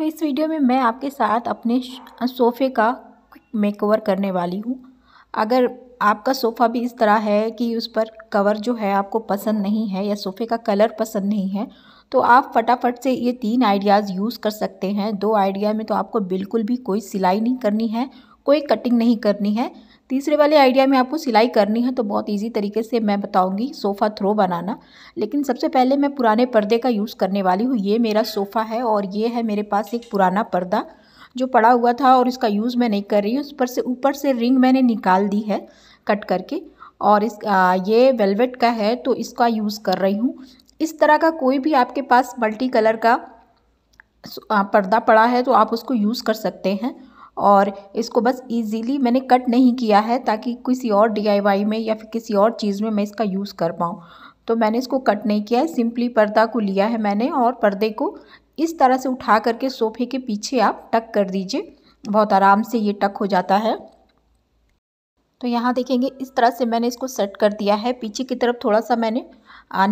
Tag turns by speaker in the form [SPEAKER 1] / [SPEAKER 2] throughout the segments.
[SPEAKER 1] तो इस वीडियो में मैं आपके साथ अपने सोफ़े का मेकओवर करने वाली हूँ अगर आपका सोफ़ा भी इस तरह है कि उस पर कवर जो है आपको पसंद नहीं है या सोफ़े का कलर पसंद नहीं है तो आप फटाफट से ये तीन आइडियाज़ यूज़ कर सकते हैं दो आइडिया में तो आपको बिल्कुल भी कोई सिलाई नहीं करनी है कोई कटिंग नहीं करनी है तीसरे वाले आइडिया में आपको सिलाई करनी है तो बहुत इजी तरीके से मैं बताऊंगी सोफ़ा थ्रो बनाना लेकिन सबसे पहले मैं पुराने पर्दे का यूज़ करने वाली हूँ ये मेरा सोफ़ा है और ये है मेरे पास एक पुराना पर्दा जो पड़ा हुआ था और इसका यूज़ मैं नहीं कर रही हूँ उस पर से ऊपर से रिंग मैंने निकाल दी है कट करके और इस आ, ये वेलवेट का है तो इसका यूज़ कर रही हूँ इस तरह का कोई भी आपके पास मल्टी कलर का पर्दा पड़ा है तो आप उसको यूज़ कर सकते हैं और इसको बस इजीली मैंने कट नहीं किया है ताकि किसी और डी में या फिर किसी और चीज़ में मैं इसका यूज़ कर पाऊँ तो मैंने इसको कट नहीं किया है सिंपली पर्दा को लिया है मैंने और पर्दे को इस तरह से उठा करके सोफे के पीछे आप टक कर दीजिए बहुत आराम से ये टक हो जाता है तो यहाँ देखेंगे इस तरह से मैंने इसको सेट कर दिया है पीछे की तरफ थोड़ा सा मैंने आ,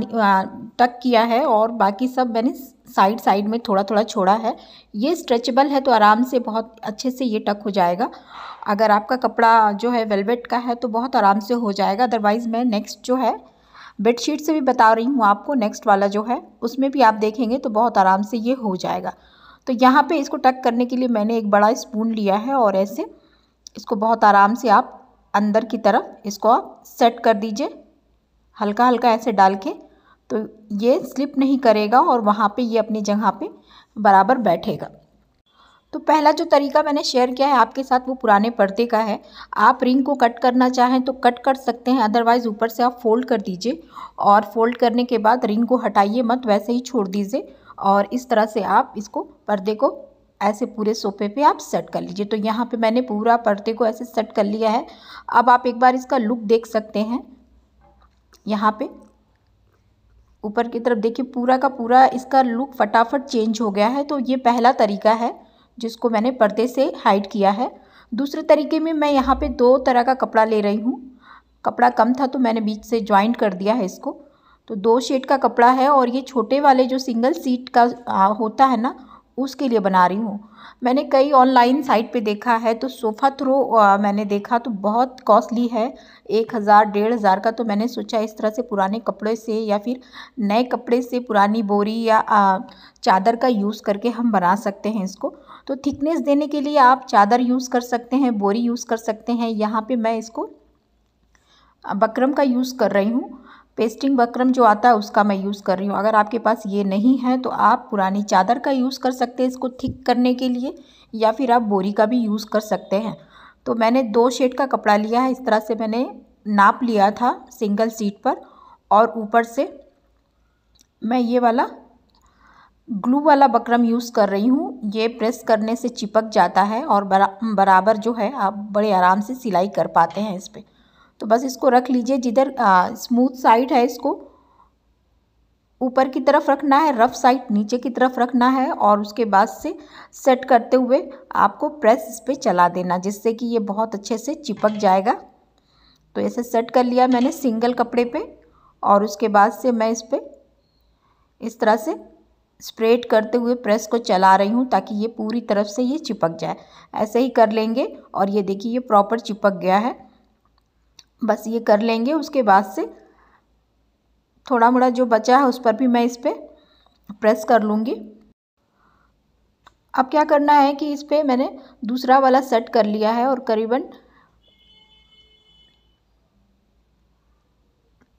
[SPEAKER 1] टक किया है और बाकी सब मैंने साइड साइड में थोड़ा थोड़ा छोड़ा है ये स्ट्रेचेबल है तो आराम से बहुत अच्छे से ये टक हो जाएगा अगर आपका कपड़ा जो है वेलवेट का है तो बहुत आराम से हो जाएगा अदरवाइज़ मैं नेक्स्ट जो है बेडशीट से भी बता रही हूँ आपको नेक्स्ट वाला जो है उसमें भी आप देखेंगे तो बहुत आराम से ये हो जाएगा तो यहाँ पे इसको टक करने के लिए मैंने एक बड़ा स्पून लिया है और ऐसे इसको बहुत आराम से आप अंदर की तरफ इसको आप सेट कर दीजिए हल्का हल्का ऐसे डाल के तो ये स्लिप नहीं करेगा और वहाँ पे ये अपनी जगह पे बराबर बैठेगा तो पहला जो तरीका मैंने शेयर किया है आपके साथ वो पुराने पर्दे का है आप रिंग को कट करना चाहें तो कट कर सकते हैं अदरवाइज़ ऊपर से आप फोल्ड कर दीजिए और फोल्ड करने के बाद रिंग को हटाइए मत वैसे ही छोड़ दीजिए और इस तरह से आप इसको पर्दे को ऐसे पूरे सोफे पे आप सेट कर लीजिए तो यहाँ पे मैंने पूरा पर्दे को ऐसे सेट कर लिया है अब आप एक बार इसका लुक देख सकते हैं यहाँ पे ऊपर की तरफ देखिए पूरा का पूरा इसका लुक फटाफट चेंज हो गया है तो ये पहला तरीका है जिसको मैंने पर्दे से हाइड किया है दूसरे तरीके में मैं यहाँ पे दो तरह का कपड़ा ले रही हूँ कपड़ा कम था तो मैंने बीच से ज्वाइंट कर दिया है इसको तो दो शेड का कपड़ा है और ये छोटे वाले जो सिंगल सीट का होता है ना उसके लिए बना रही हूँ मैंने कई ऑनलाइन साइट पे देखा है तो सोफ़ा थ्रो मैंने देखा तो बहुत कॉस्टली है एक हज़ार डेढ़ हज़ार का तो मैंने सोचा इस तरह से पुराने कपड़े से या फिर नए कपड़े से पुरानी बोरी या चादर का यूज़ करके हम बना सकते हैं इसको तो थिकनेस देने के लिए आप चादर यूज़ कर सकते हैं बोरी यूज़ कर सकते हैं यहाँ पर मैं इसको बकरम का यूज़ कर रही हूँ पेस्टिंग बकरम जो आता है उसका मैं यूज़ कर रही हूँ अगर आपके पास ये नहीं है तो आप पुरानी चादर का यूज़ कर सकते हैं इसको थिक करने के लिए या फिर आप बोरी का भी यूज़ कर सकते हैं तो मैंने दो शेड का कपड़ा लिया है इस तरह से मैंने नाप लिया था सिंगल सीट पर और ऊपर से मैं ये वाला ग्लू वाला बकरम यूज़ कर रही हूँ ये प्रेस करने से चिपक जाता है और बरा, बराबर जो है आप बड़े आराम से सिलाई कर पाते हैं इस पर तो बस इसको रख लीजिए जिधर स्मूथ साइड है इसको ऊपर की तरफ रखना है रफ साइड नीचे की तरफ रखना है और उसके बाद से सेट करते हुए आपको प्रेस इस पर चला देना जिससे कि ये बहुत अच्छे से चिपक जाएगा तो ऐसे सेट कर लिया मैंने सिंगल कपड़े पे और उसके बाद से मैं इस पर इस तरह से स्प्रेड करते हुए प्रेस को चला रही हूँ ताकि ये पूरी तरफ से ये चिपक जाए ऐसे ही कर लेंगे और ये देखिए ये प्रॉपर चिपक गया है बस ये कर लेंगे उसके बाद से थोड़ा मोड़ा जो बचा है उस पर भी मैं इस पर प्रेस कर लूँगी अब क्या करना है कि इस पर मैंने दूसरा वाला सेट कर लिया है और करीबन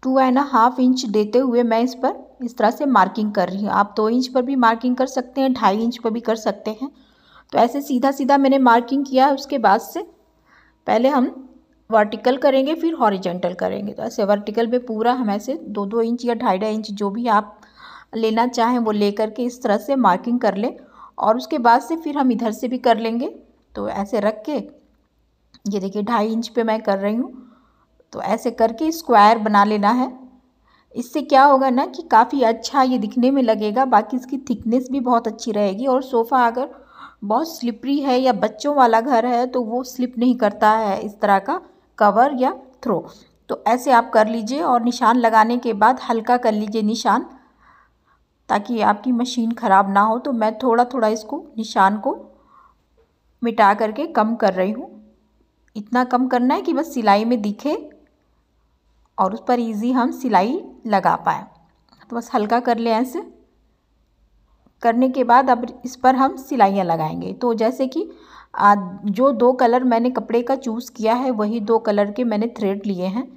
[SPEAKER 1] टू एंड हाफ इंच देते हुए मैं इस पर इस तरह से मार्किंग कर रही हूँ आप दो तो इंच पर भी मार्किंग कर सकते हैं ढाई इंच पर भी कर सकते हैं तो ऐसे सीधा सीधा मैंने मार्किंग किया उसके बाद से पहले हम वर्टिकल करेंगे फिर हॉरिजेंटल करेंगे तो ऐसे वर्टिकल पे पूरा हम ऐसे दो दो इंच या ढाई ढाई इंच जो भी आप लेना चाहें वो ले करके इस तरह से मार्किंग कर लें और उसके बाद से फिर हम इधर से भी कर लेंगे तो ऐसे रख के ये देखिए ढाई इंच पे मैं कर रही हूँ तो ऐसे करके स्क्वायर बना लेना है इससे क्या होगा ना कि काफ़ी अच्छा ये दिखने में लगेगा बाकी इसकी थिकनेस भी बहुत अच्छी रहेगी और सोफ़ा अगर बहुत स्लिपरी है या बच्चों वाला घर है तो वो स्लिप नहीं करता है इस तरह का कवर या थ्रो तो ऐसे आप कर लीजिए और निशान लगाने के बाद हल्का कर लीजिए निशान ताकि आपकी मशीन ख़राब ना हो तो मैं थोड़ा थोड़ा इसको निशान को मिटा करके कम कर रही हूँ इतना कम करना है कि बस सिलाई में दिखे और उस पर इजी हम सिलाई लगा पाए तो बस हल्का कर लें ऐसे करने के बाद अब इस पर हम सिलाइयाँ लगाएंगे तो जैसे कि जो दो कलर मैंने कपड़े का चूज़ किया है वही दो कलर के मैंने थ्रेड लिए हैं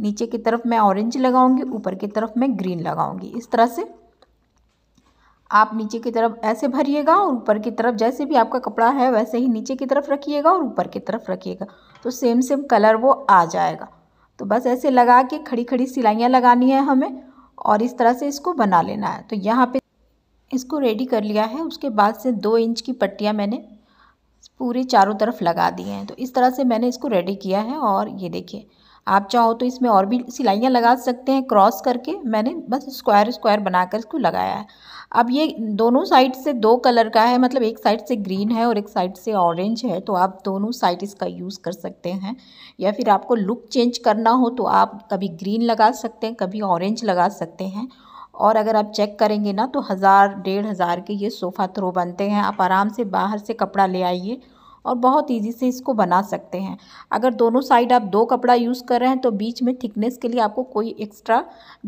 [SPEAKER 1] नीचे की तरफ मैं ऑरेंज लगाऊंगी ऊपर की तरफ मैं ग्रीन लगाऊंगी इस तरह से आप नीचे की तरफ ऐसे भरिएगा और ऊपर की तरफ जैसे भी आपका कपड़ा है वैसे ही नीचे की तरफ रखिएगा और ऊपर की तरफ रखिएगा तो सेम सेम कलर वो आ जाएगा तो बस ऐसे लगा के खड़ी खड़ी सिलाइयाँ लगानी है हमें और इस तरह से इसको बना लेना है तो यहाँ पर इसको रेडी कर लिया है उसके बाद से दो इंच की पट्टियाँ मैंने पूरे चारों तरफ लगा दिए हैं तो इस तरह से मैंने इसको रेडी किया है और ये देखिए आप चाहो तो इसमें और भी सिलाइयाँ लगा सकते हैं क्रॉस करके मैंने बस स्क्वायर स्क्वायर बनाकर इसको लगाया है अब ये दोनों साइड से दो कलर का है मतलब एक साइड से ग्रीन है और एक साइड से ऑरेंज है तो आप दोनों साइड इसका यूज़ कर सकते हैं या फिर आपको लुक चेंज करना हो तो आप कभी ग्रीन लगा सकते हैं कभी ऑरेंज लगा सकते हैं और अगर आप चेक करेंगे ना तो हज़ार डेढ़ हज़ार के ये सोफ़ा थ्रो बनते हैं आप आराम से बाहर से कपड़ा ले आइए और बहुत इजी से इसको बना सकते हैं अगर दोनों साइड आप दो कपड़ा यूज़ कर रहे हैं तो बीच में थिकनेस के लिए आपको कोई एक्स्ट्रा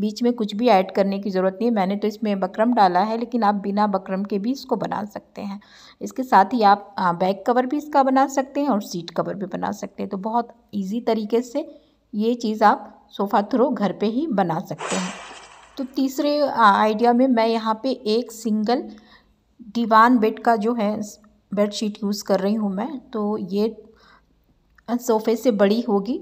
[SPEAKER 1] बीच में कुछ भी ऐड करने की ज़रूरत नहीं है मैंने तो इसमें बकरम डाला है लेकिन आप बिना बकरम के भी इसको बना सकते हैं इसके साथ ही आप बैक कवर भी इसका बना सकते हैं और सीट कवर भी बना सकते हैं तो बहुत ईजी तरीके से ये चीज़ आप सोफ़ा थ्रो घर पर ही बना सकते हैं तो तीसरे आइडिया में मैं यहाँ पे एक सिंगल दीवान बेड का जो है बेडशीट यूज़ कर रही हूँ मैं तो ये सोफे से बड़ी होगी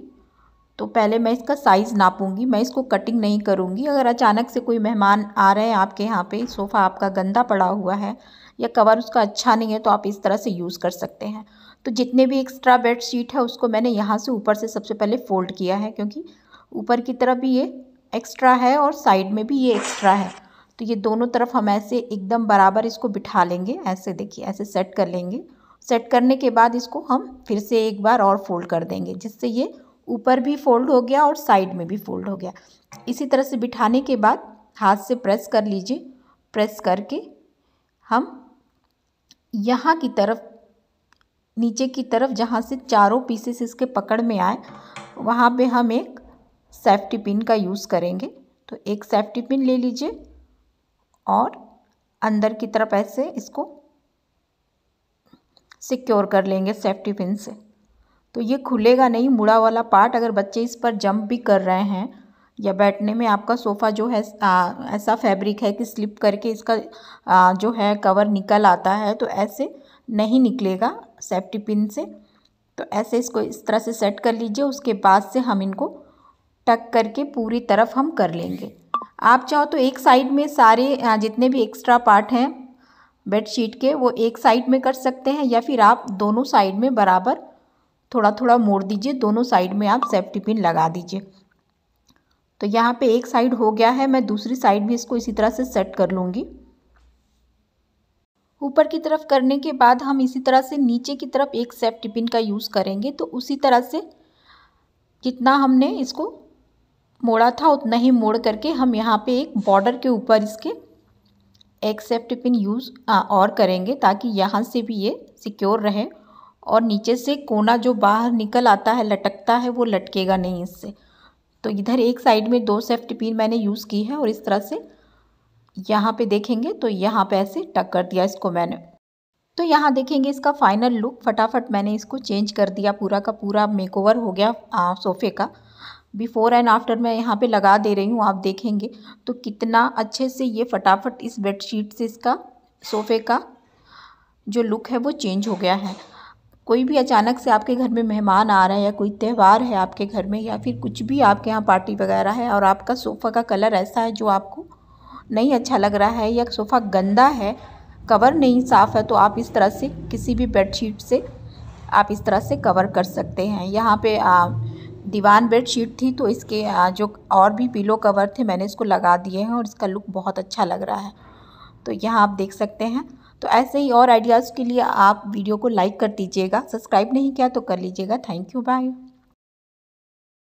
[SPEAKER 1] तो पहले मैं इसका साइज़ नापूंगी मैं इसको कटिंग नहीं करूँगी अगर अचानक से कोई मेहमान आ रहे हैं आपके यहाँ पे सोफ़ा आपका गंदा पड़ा हुआ है या कवर उसका अच्छा नहीं है तो आप इस तरह से यूज़ कर सकते हैं तो जितने भी एक्स्ट्रा बेड शीट है उसको मैंने यहाँ से ऊपर से सबसे पहले फ़ोल्ड किया है क्योंकि ऊपर की तरफ भी ये एक्स्ट्रा है और साइड में भी ये एक्स्ट्रा है तो ये दोनों तरफ हम ऐसे एकदम बराबर इसको बिठा लेंगे ऐसे देखिए ऐसे सेट कर लेंगे सेट करने के बाद इसको हम फिर से एक बार और फोल्ड कर देंगे जिससे ये ऊपर भी फोल्ड हो गया और साइड में भी फोल्ड हो गया इसी तरह से बिठाने के बाद हाथ से प्रेस कर लीजिए प्रेस करके हम यहाँ की तरफ नीचे की तरफ जहाँ से चारों पीसेस इसके पकड़ में आए वहाँ पे हम एक सेफ्टी पिन का यूज़ करेंगे तो एक सेफ्टी पिन ले लीजिए और अंदर की तरफ ऐसे इसको सिक्योर कर लेंगे सेफ्टी पिन से तो ये खुलेगा नहीं मुड़ा वाला पार्ट अगर बच्चे इस पर जंप भी कर रहे हैं या बैठने में आपका सोफ़ा जो है आ, ऐसा फैब्रिक है कि स्लिप करके इसका आ, जो है कवर निकल आता है तो ऐसे नहीं निकलेगा सेफ्टी पिन से तो ऐसे इसको इस तरह से सेट कर लीजिए उसके बाद से हम इनको टक करके पूरी तरफ हम कर लेंगे आप चाहो तो एक साइड में सारे जितने भी एक्स्ट्रा पार्ट हैं बेडशीट के वो एक साइड में कर सकते हैं या फिर आप दोनों साइड में बराबर थोड़ा थोड़ा मोड़ दीजिए दोनों साइड में आप सेफ्टी पिन लगा दीजिए तो यहाँ पे एक साइड हो गया है मैं दूसरी साइड भी इसको इसी तरह से सेट कर लूँगी ऊपर की तरफ करने के बाद हम इसी तरह से नीचे की तरफ एक सेफ्टी पिन का यूज़ करेंगे तो उसी तरह से जितना हमने इसको मोड़ा था उतना ही मोड़ करके हम यहाँ पे एक बॉर्डर के ऊपर इसके एक्सेप्ट पिन यूज़ और करेंगे ताकि यहाँ से भी ये सिक्योर रहे और नीचे से कोना जो बाहर निकल आता है लटकता है वो लटकेगा नहीं इससे तो इधर एक साइड में दो सेफ्टी पिन मैंने यूज़ की है और इस तरह से यहाँ पे देखेंगे तो यहाँ पे ऐसे टक कर दिया इसको मैंने तो यहाँ देखेंगे इसका फाइनल लुक फटाफट मैंने इसको चेंज कर दिया पूरा का पूरा मेकओवर हो गया आ, सोफे का बिफ़ोर एंड आफ्टर मैं यहाँ पे लगा दे रही हूँ आप देखेंगे तो कितना अच्छे से ये फटाफट इस बेडशीट से इसका सोफ़े का जो लुक है वो चेंज हो गया है कोई भी अचानक से आपके घर में मेहमान आ रहा है या कोई त्यौहार है आपके घर में या फिर कुछ भी आपके यहाँ पार्टी वगैरह है और आपका सोफ़ा का कलर ऐसा है जो आपको नहीं अच्छा लग रहा है या सोफ़ा गंदा है कवर नहीं साफ़ है तो आप इस तरह से किसी भी बेडशीट से आप इस तरह से कवर कर सकते हैं यहाँ पे आ, दीवान बेडशीट थी तो इसके जो और भी पिलो कवर थे मैंने इसको लगा दिए हैं और इसका लुक बहुत अच्छा लग रहा है तो यहाँ आप देख सकते हैं तो ऐसे ही और आइडियाज़ के लिए आप वीडियो को लाइक कर दीजिएगा सब्सक्राइब नहीं किया तो कर लीजिएगा थैंक यू बाय